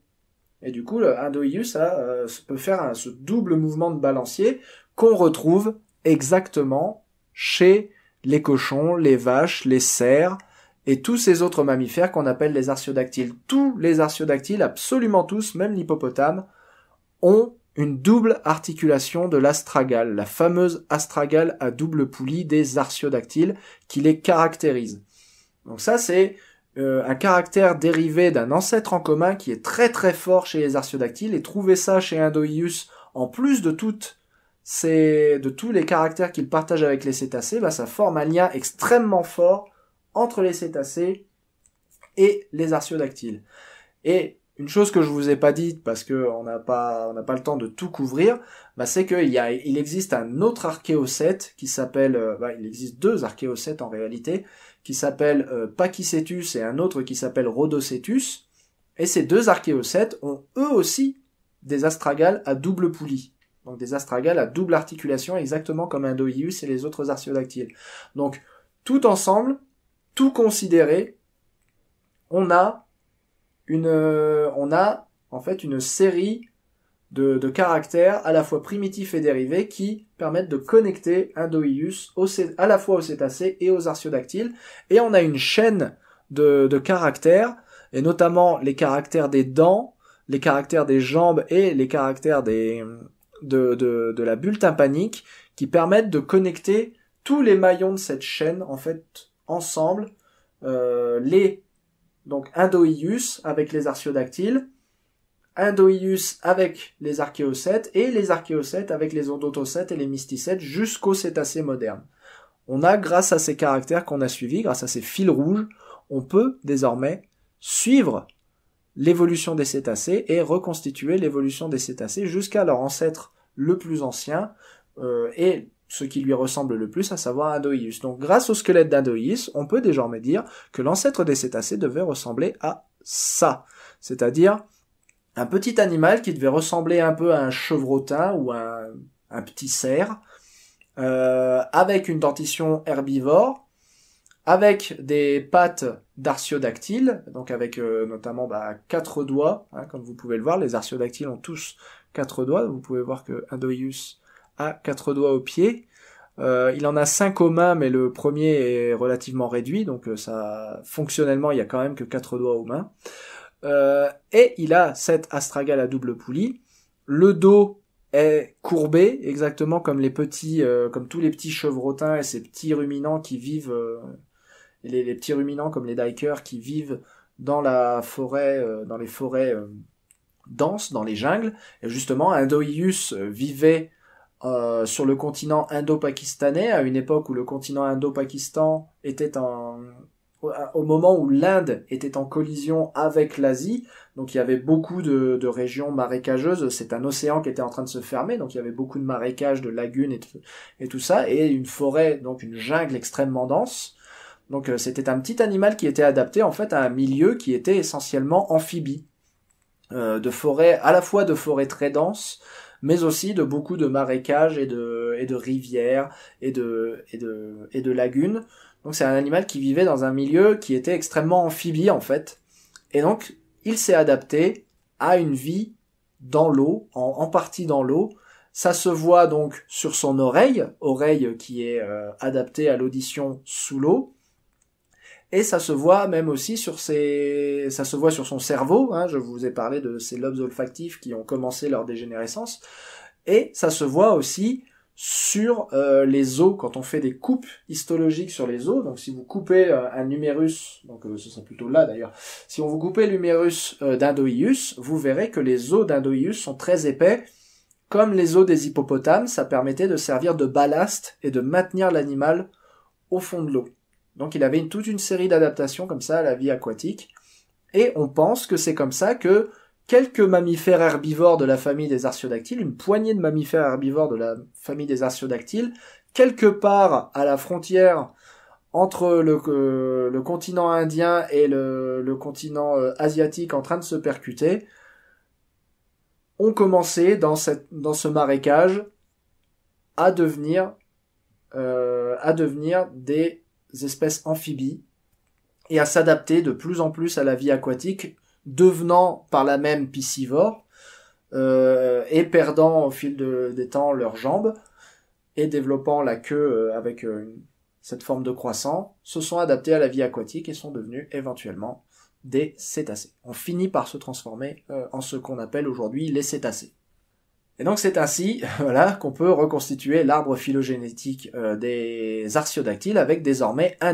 Et du coup, le euh, peut faire ce double mouvement de balancier qu'on retrouve exactement chez les cochons, les vaches, les cerfs et tous ces autres mammifères qu'on appelle les artiodactyles. Tous les artiodactyles, absolument tous, même l'hippopotame, ont une double articulation de l'astragale, la fameuse astragale à double poulie des artiodactyles qui les caractérise. Donc ça, c'est euh, un caractère dérivé d'un ancêtre en commun qui est très très fort chez les artiodactyles et trouver ça chez Indoïus en plus de de tous les caractères qu'il partage avec les cétacés, bah, ça forme un lien extrêmement fort entre les cétacés et les artiodactyles. Et une chose que je vous ai pas dite parce que on n'a pas le temps de tout couvrir, bah, c'est qu'il il existe un autre archéocète qui s'appelle euh, bah, il existe deux archéocètes en réalité qui s'appelle euh, Pachycetus et un autre qui s'appelle Rhodocetus. Et ces deux archéocètes ont eux aussi des astragales à double poulie. Donc des astragales à double articulation, exactement comme un doius et les autres archéodactyles. Donc tout ensemble, tout considéré, on a une, euh, on a en fait une série de, caractères à la fois primitifs et dérivés qui permettent de connecter un doius à la fois aux cétacés et aux artiodactyles. Et on a une chaîne de, caractères, et notamment les caractères des dents, les caractères des jambes et les caractères des, de, de, la bulle tympanique qui permettent de connecter tous les maillons de cette chaîne, en fait, ensemble, euh, les, donc, indoius avec les artiodactyles, Indoïus avec les archéocètes et les archéocètes avec les odontocètes et les mysticètes jusqu'aux cétacé modernes. On a, grâce à ces caractères qu'on a suivis, grâce à ces fils rouges, on peut désormais suivre l'évolution des cétacés et reconstituer l'évolution des cétacés jusqu'à leur ancêtre le plus ancien euh, et ce qui lui ressemble le plus, à savoir Indoïus. Donc grâce au squelette d'Indoïus, on peut désormais dire que l'ancêtre des cétacés devait ressembler à ça, c'est-à-dire un petit animal qui devait ressembler un peu à un chevrotin ou à un, petit cerf, euh, avec une dentition herbivore, avec des pattes d'artiodactyle, donc avec euh, notamment bah, quatre doigts, hein, comme vous pouvez le voir, les artiodactyles ont tous quatre doigts, vous pouvez voir que Indoius a quatre doigts aux pieds, euh, il en a cinq aux mains, mais le premier est relativement réduit, donc ça fonctionnellement il y a quand même que quatre doigts aux mains. Euh, et il a cette astragale à double poulie. Le dos est courbé, exactement comme les petits, euh, comme tous les petits chevrotins et ces petits ruminants qui vivent, euh, les, petits ruminants comme les dikers qui vivent dans la forêt, dans les forêts denses, dans les jungles. Et justement, Indoius vivait sur le continent indo-pakistanais, à une époque où le continent indo-pakistan était en au moment où l'Inde était en collision avec l'Asie, donc il y avait beaucoup de, régions marécageuses, c'est un océan qui était en train de se fermer, donc il y avait beaucoup de marécages, de lagunes et tout, ça, et une forêt, donc une jungle extrêmement dense. Donc euh, c'était un petit animal qui était adapté en fait à un milieu qui était essentiellement amphibie, euh, de forêt, à la fois de forêt très dense, mais aussi de beaucoup de marécages et de, rivières et de lagunes. Donc c'est un animal qui vivait dans un milieu qui était extrêmement amphibie en fait. Et donc il s'est adapté à une vie dans l'eau, en, partie dans l'eau. Ça se voit donc sur son oreille, oreille qui est euh, adaptée à l'audition sous l'eau. Et ça se voit même aussi sur ses, ça se voit sur son cerveau. Hein. je vous ai parlé de ces lobes olfactifs qui ont commencé leur dégénérescence. Et ça se voit aussi sur euh, les os quand on fait des coupes histologiques sur les os. Donc si vous coupez euh, un humérus, donc euh, ce sont plutôt là d'ailleurs, si on vous coupez l'humérus d'Indoïus, vous verrez que les os d'Indoius sont très épais. Comme les os des hippopotames, ça permettait de servir de ballast et de maintenir l'animal au fond de l'eau. Donc il avait une, toute une série d'adaptations comme ça à la vie aquatique. Et on pense que c'est comme ça que quelques mammifères herbivores de la famille des artiodactyles, une poignée de mammifères herbivores de la famille des artiodactyles, quelque part à la frontière entre le, euh, continent indien et le, continent euh, asiatique en train de se percuter, ont commencé dans, dans ce marécage à devenir, euh, à devenir des espèces amphibies et à s'adapter de plus en plus à la vie aquatique devenant par la même piscivore euh, et perdant au fil des temps leurs jambes et développant la queue euh, avec euh, cette forme de croissant, se sont adaptés à la vie aquatique et sont devenus éventuellement des cétacés. On finit par se transformer en ce qu'on appelle aujourd'hui les cétacés. Et donc c'est ainsi, qu'on peut reconstituer l'arbre phylogénétique des artiodactyles avec désormais un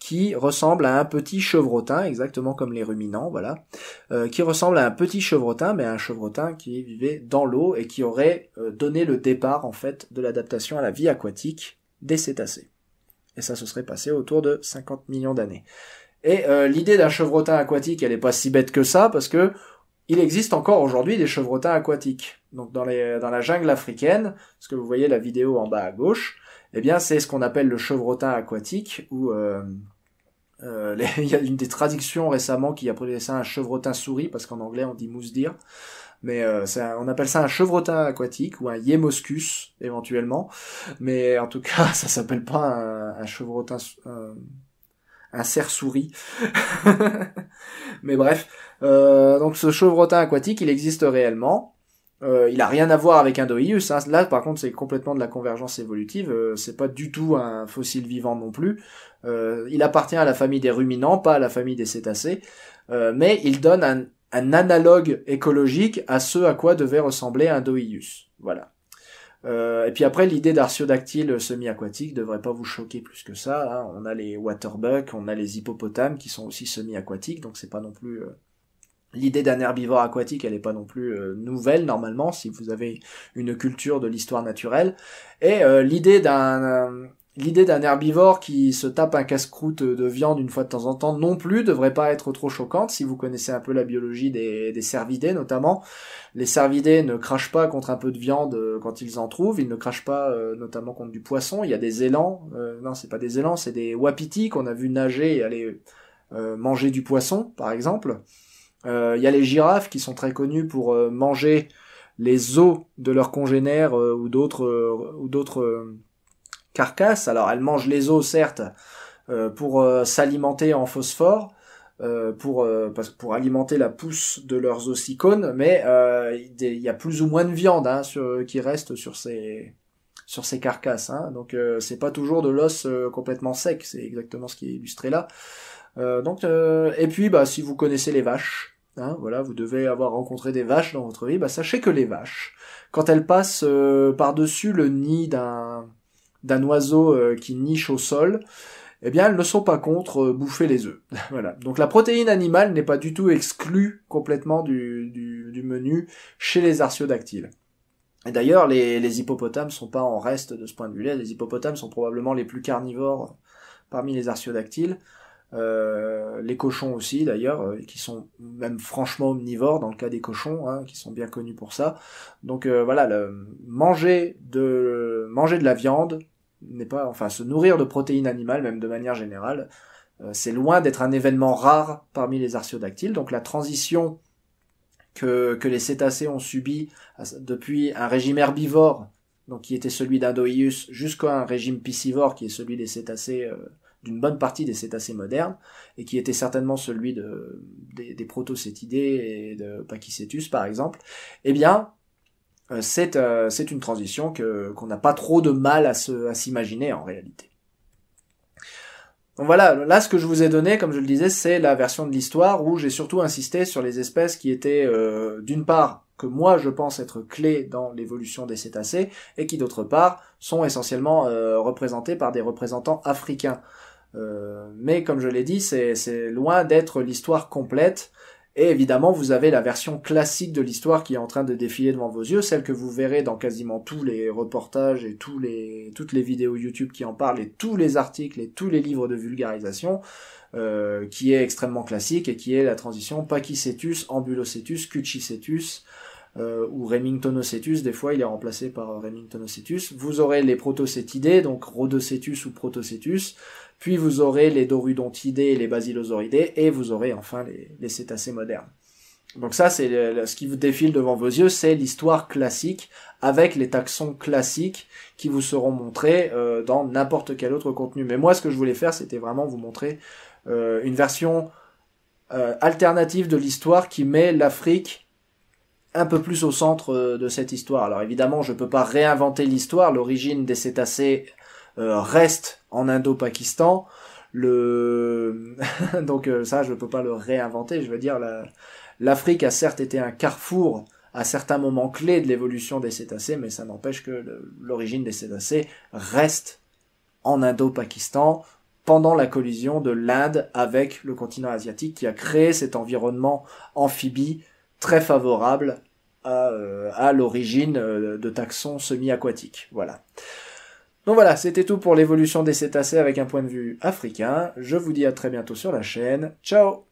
qui ressemble à un petit chevrotin, exactement comme les ruminants, voilà, euh, qui ressemble à un petit chevrotin, mais un chevrotin qui vivait dans l'eau et qui aurait euh, donné le départ en fait de l'adaptation à la vie aquatique des cétacés. Et ça se serait passé autour de 50 millions d'années. Et euh, l'idée d'un chevrotin aquatique, elle n'est pas si bête que ça, parce que il existe encore aujourd'hui des chevrotins aquatiques. Donc dans, dans la jungle africaine, ce que vous voyez la vidéo en bas à gauche, eh bien c'est ce qu'on appelle le chevrotin aquatique ou euh, euh, il y a une des traductions récemment qui appelait ça un chevrotin souris parce qu'en anglais on dit mousse dire mais euh, on appelle ça un chevrotin aquatique ou un yémoscus éventuellement mais en tout cas ça s'appelle pas un, chevrotin un, euh, un cerf souris mais bref donc ce chevrotin aquatique il existe réellement euh, il a rien à voir avec un Hein. Là, par contre, c'est complètement de la convergence évolutive. Euh, c'est pas du tout un fossile vivant non plus. Euh, il appartient à la famille des ruminants, pas à la famille des cétacés. mais il donne un, analogue écologique à ce à quoi devait ressembler un un Voilà. et puis après, l'idée d'artiodactyle semi-aquatique devrait pas vous choquer plus que ça. Hein. On a les waterbucks, on a les hippopotames qui sont aussi semi-aquatiques, donc c'est pas non plus L'idée d'un herbivore aquatique, elle n'est pas non plus euh, nouvelle normalement, si vous avez une culture de l'histoire naturelle. Et euh, l'idée d'un euh, l'idée d'un herbivore qui se tape un casse-croûte de viande une fois de temps en temps non plus devrait pas être trop choquante si vous connaissez un peu la biologie des, des cervidés notamment. Les cervidés ne crachent pas contre un peu de viande quand ils en trouvent, ils ne crachent pas notamment contre du poisson. Il y a des élans, non c'est pas des élans, c'est des wapitis qu'on a vu nager et aller manger du poisson par exemple. Il euh, y a les girafes qui sont très connues pour euh, manger les os de leurs congénères euh, ou d'autres ou d'autres carcasses. Alors elles mangent les os certes pour s'alimenter en phosphore, pour pour alimenter la pousse de leurs ossicones, mais il y a plus ou moins de viande hein, qui reste sur ces sur ces carcasses. Hein. Donc c'est pas toujours de l'os complètement sec, c'est exactement ce qui est illustré là. Euh, donc euh, et puis bah si vous connaissez les vaches, hein, voilà, vous devez avoir rencontré des vaches dans votre vie. Bah, sachez que les vaches, quand elles passent euh, par-dessus le nid d'un d'un oiseau qui niche au sol, eh bien, elles ne sont pas contre bouffer les œufs. voilà. Donc, la protéine animale n'est pas du tout exclue complètement du, du, menu chez les artiodactyles. Et d'ailleurs, les, les hippopotames sont pas en reste de ce point de vue-là. Les hippopotames sont probablement les plus carnivores parmi les artiodactyles. Euh, les cochons aussi d'ailleurs, euh, qui sont même franchement omnivores dans le cas des cochons, hein, qui sont bien connus pour ça. Donc euh, voilà, le, manger de manger de la viande n'est pas, enfin se nourrir de protéines animales même de manière générale, c'est loin d'être un événement rare parmi les artiodactyles. Donc la transition que, les cétacés ont subie depuis un régime herbivore, donc qui était celui d'Indoïus jusqu'à un régime piscivore qui est celui des cétacés d'une bonne partie des cétacés modernes, et qui était certainement celui de, des, des protocétidés et de Pachycetus par exemple, eh bien, euh, euh, c'est une transition que qu'on n'a pas trop de mal à s'imaginer à en réalité. Donc voilà, là ce que je vous ai donné, comme je le disais, c'est la version de l'histoire où j'ai surtout insisté sur les espèces qui étaient euh, d'une part que moi je pense être clés dans l'évolution des cétacés et qui d'autre part sont essentiellement représentées par des représentants africains. Euh, mais comme je l'ai dit, c'est loin d'être l'histoire complète. Et évidemment, vous avez la version classique de l'histoire qui est en train de défiler devant vos yeux, celle que vous verrez dans quasiment tous les reportages et tous les, toutes les vidéos YouTube qui en parlent et tous les articles et tous les livres de vulgarisation, euh, qui est extrêmement classique et qui est la transition Pachycetus, Ambulocetus, Cuchicetus, euh, ou Remingtonocetus, des fois il est remplacé par Remingtonocetus. Vous aurez les Protocetidés, donc Rhodocetus ou Protocetus, puis vous aurez les Dorudontidés et les Basilosauridés, et vous aurez enfin les, cétacés modernes. Donc ça, c'est ce qui vous défile devant vos yeux, c'est l'histoire classique avec les taxons classiques qui vous seront montrés euh, dans n'importe quel autre contenu. Mais moi, ce que je voulais faire, c'était vraiment vous montrer euh, une version euh, alternative de l'histoire qui met l'Afrique un peu plus au centre de cette histoire. Alors évidemment, je ne peux pas réinventer l'histoire, l'origine des cétacés euh, reste en Indo-Pakistan. Le donc euh, ça, je ne peux pas le réinventer. Je veux dire, l'Afrique a certes été un carrefour à certains moments clés de l'évolution des cétacés, mais ça n'empêche que l'origine des cétacés reste en Indo-Pakistan pendant la collision de l'Inde avec le continent asiatique qui a créé cet environnement amphibie très favorable à, euh, à l'origine de taxons semi-aquatiques. Voilà. Donc voilà, c'était tout pour l'évolution des cétacés avec un point de vue africain. Je vous dis à très bientôt sur la chaîne. Ciao